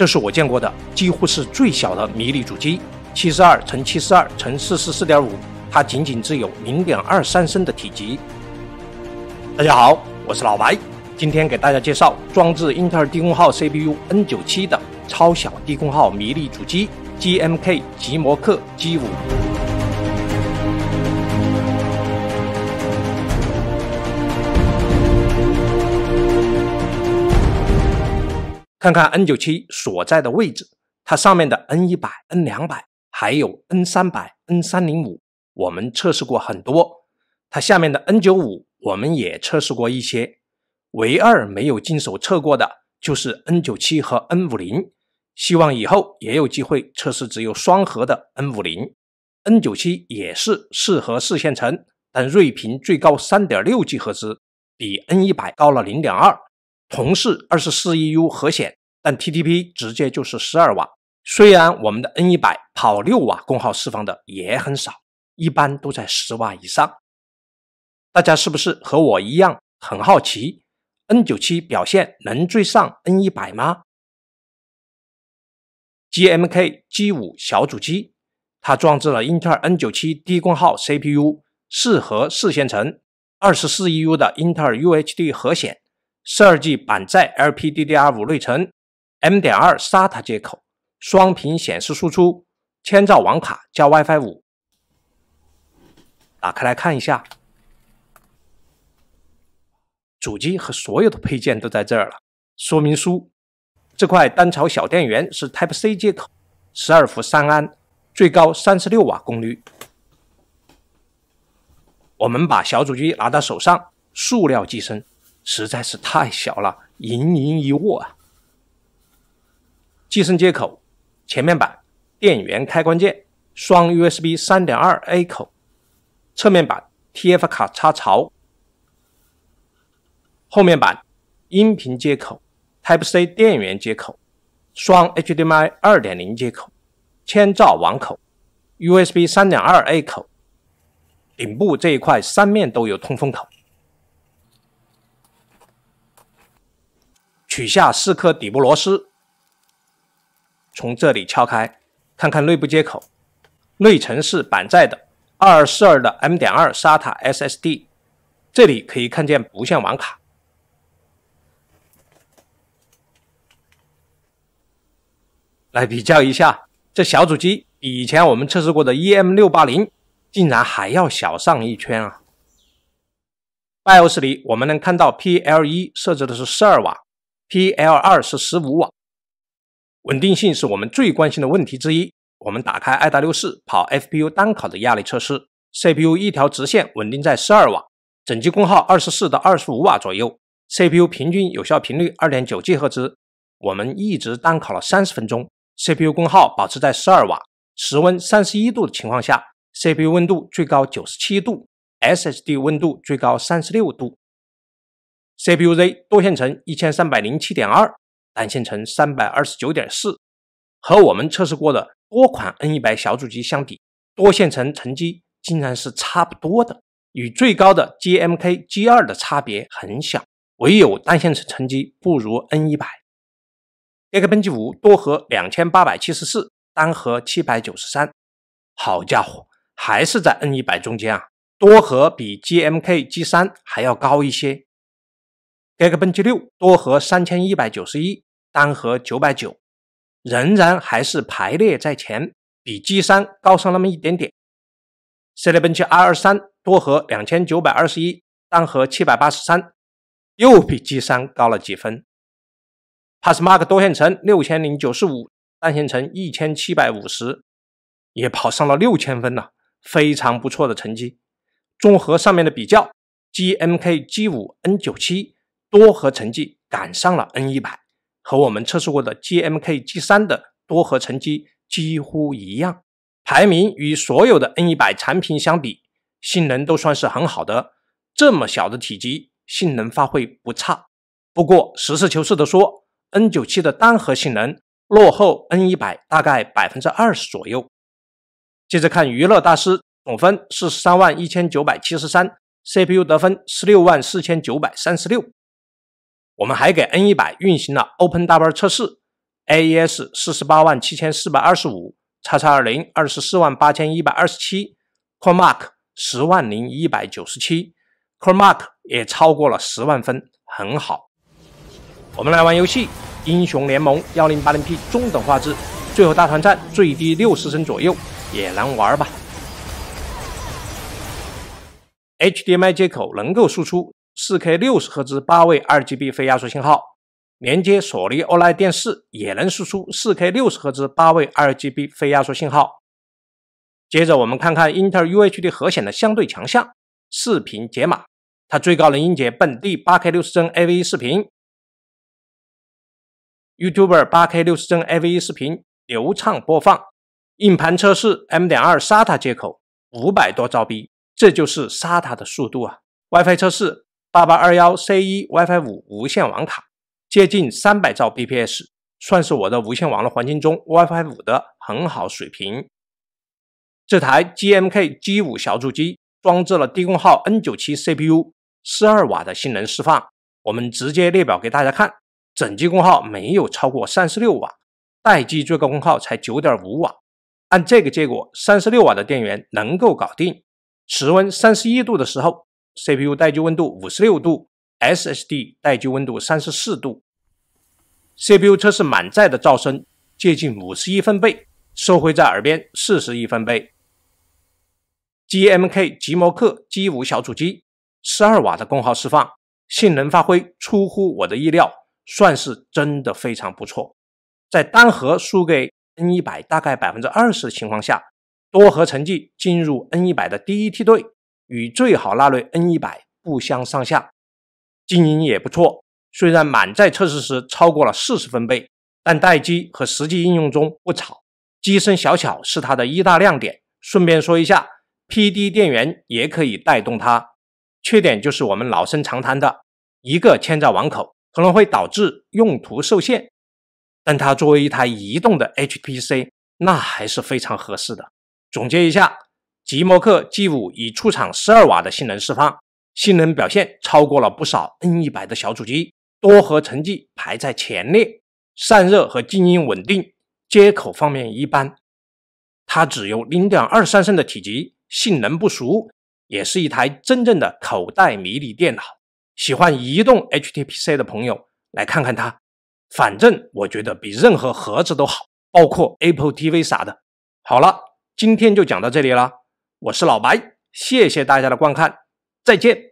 这是我见过的几乎是最小的迷你主机，七十二乘七十二乘四十四点五，它仅仅只有零点二三升的体积。大家好，我是老白，今天给大家介绍装置英特尔低功耗 CPU N 九七的超小低功耗迷你主机 GMK 吉摩克 G 五。看看 N97 所在的位置，它上面的 N100、N200 还有 N300、N305，我们测试过很多。它下面的 N95 我们也测试过一些，唯二没有经手测过的就是 N97 和 N50。希望以后也有机会测试只有双核的 N50。N97 也是四核四线程，但睿频最高 3.6GHz，比 N100 高了0.2。同是二十四 EU 核显，但 TTP 直接就是十二瓦。虽然我们的 N 一百跑六瓦功耗释放的也很少，一般都在十瓦以上。大家是不是和我一样很好奇？N 九七表现能追上 N 一百吗？GMK G 五小主机，它装置了英特尔 N 九七低功耗 CPU，四核四线程，二十四 EU 的英特尔 UHD 核显。十二 G 板载 LPDDR5 内存，M 点二 SATA 接口，双屏显示输出，千兆网卡加 WiFi 五。打开来看一下，主机和所有的配件都在这儿了。说明书，这块单槽小电源是 Type C 接口，十二伏三安，最高三十六瓦功率。我们把小主机拿到手上，塑料机身。实在是太小了，盈盈一握啊！机身接口：前面板电源开关键、双 USB 三点二 A 口；侧面板 TF 卡插槽；后面板音频接口、Type-C 电源接口、双 HDMI 二点零接口、千兆网口、USB 三点二 A 口。顶部这一块三面都有通风口。取下四颗底部螺丝，从这里撬开，看看内部接口。内存是板载的二二四二的 M 点二 SATA SSD，这里可以看见无线网卡。来比较一下，这小主机比以前我们测试过的 EM 六八零竟然还要小上一圈啊！BIOS 里我们能看到 PLE 设置的是1二瓦。PL 二是十五瓦，稳定性是我们最关心的问题之一。我们打开 i 达六四跑 FPU 单考的压力测试，CPU 一条直线稳定在十二瓦，整机功耗二十四到二十五瓦左右。CPU 平均有效频率二点九 G 赫兹。我们一直单考了三十分钟，CPU 功耗保持在十二瓦，室温三十一度的情况下，CPU 温度最高九十七度，SSD 温度最高三十六度。CPUZ 多线程一千三百零七点二，单线程三百二十九点四，和我们测试过的多款 N 一百小主机相比，多线程成绩竟然是差不多的，与最高的 GMK G 二的差别很小，唯有单线程成绩不如 N 一百。EK 喷 g 五多核两千八百七十四，单核七百九十三，好家伙，还是在 N 一百中间啊，多核比 GMK G 三还要高一些。g e e k b e n g h 六多核三千一百九十一，单核九百九，仍然还是排列在前，比 G 三高上那么一点点。c e l e b e n c h R 二三多核两千九百二十一，单核七百八十三，又比 G 三高了几分。Passmark 多线程六千零九十五，单线程一千七百五十，也跑上了六千分了，非常不错的成绩。综合上面的比较，G M K G 五 N 九七。多核成绩赶上了 N 一百，和我们测试过的 G M K G 三的多核成绩几乎一样。排名与所有的 N 一百产品相比，性能都算是很好的。这么小的体积，性能发挥不差。不过实事求是的说，N 九七的单核性能落后 N 一百大概百分之二十左右。接着看娱乐大师总分四十三万一千九百七十三，C P U 得分十六万四千九百三十六。我们还给 N 一百运行了 OpenW 测试，AES 四十八万七千四百二十五，X20 二十四万八千一百二十七，CoreMark 十万零一百九十七，CoreMark 也超过了十万分，很好。我们来玩游戏，《英雄联盟》幺零八零 P 中等画质，最后大团战最低六十帧左右也难玩吧。HDMI 接口能够输出。4K 60赫兹、八位、r g b 非压缩信号，连接索尼 OLED 电视也能输出 4K 60赫兹、八位、r g b 非压缩信号。接着我们看看英特尔 UHD 核显的相对强项——视频解码，它最高能音解本地 8K 60帧 AVI 视频，YouTuber 8K 60帧 AVI 视频流畅播放。硬盘测试 M.2 SATA 接口，五百多兆 B，这就是 SATA 的速度啊！WiFi 测试。八八二幺 C 一 WiFi 五无线网卡，接近三百兆 bps，算是我的无线网络环境中 WiFi 五的很好水平。这台 GMK G 五小主机，装置了低功耗 N 九七 CPU，十二瓦的性能释放。我们直接列表给大家看，整机功耗没有超过三十六瓦，待机最高功耗才九点五瓦。按这个结果，三十六瓦的电源能够搞定。室温三十一度的时候。CPU 待机温度五十六度，SSD 待机温度三十四度。CPU 测试满载的噪声接近五十一分贝，收回在耳边四十一分贝。GMK 极摩克 G 五小主机十二瓦的功耗释放，性能发挥出乎我的意料，算是真的非常不错。在单核输给 N 一百大概百分之二十的情况下，多核成绩进入 N 一百的第一梯队。与最好那类 N 一百不相上下，静音也不错。虽然满载测试时超过了四十分贝，但待机和实际应用中不吵。机身小巧是它的一大亮点。顺便说一下，PD 电源也可以带动它。缺点就是我们老生常谈的一个千兆网口，可能会导致用途受限。但它作为一台移动的 HPC，那还是非常合适的。总结一下。极摩客 G 五已出厂十二瓦的性能释放，性能表现超过了不少 N 一百的小主机，多核成绩排在前列，散热和静音稳定，接口方面一般。它只有零点二三升的体积，性能不俗，也是一台真正的口袋迷你电脑。喜欢移动 H T P C 的朋友来看看它，反正我觉得比任何盒子都好，包括 Apple T V 啥的。好了，今天就讲到这里了。我是老白，谢谢大家的观看，再见。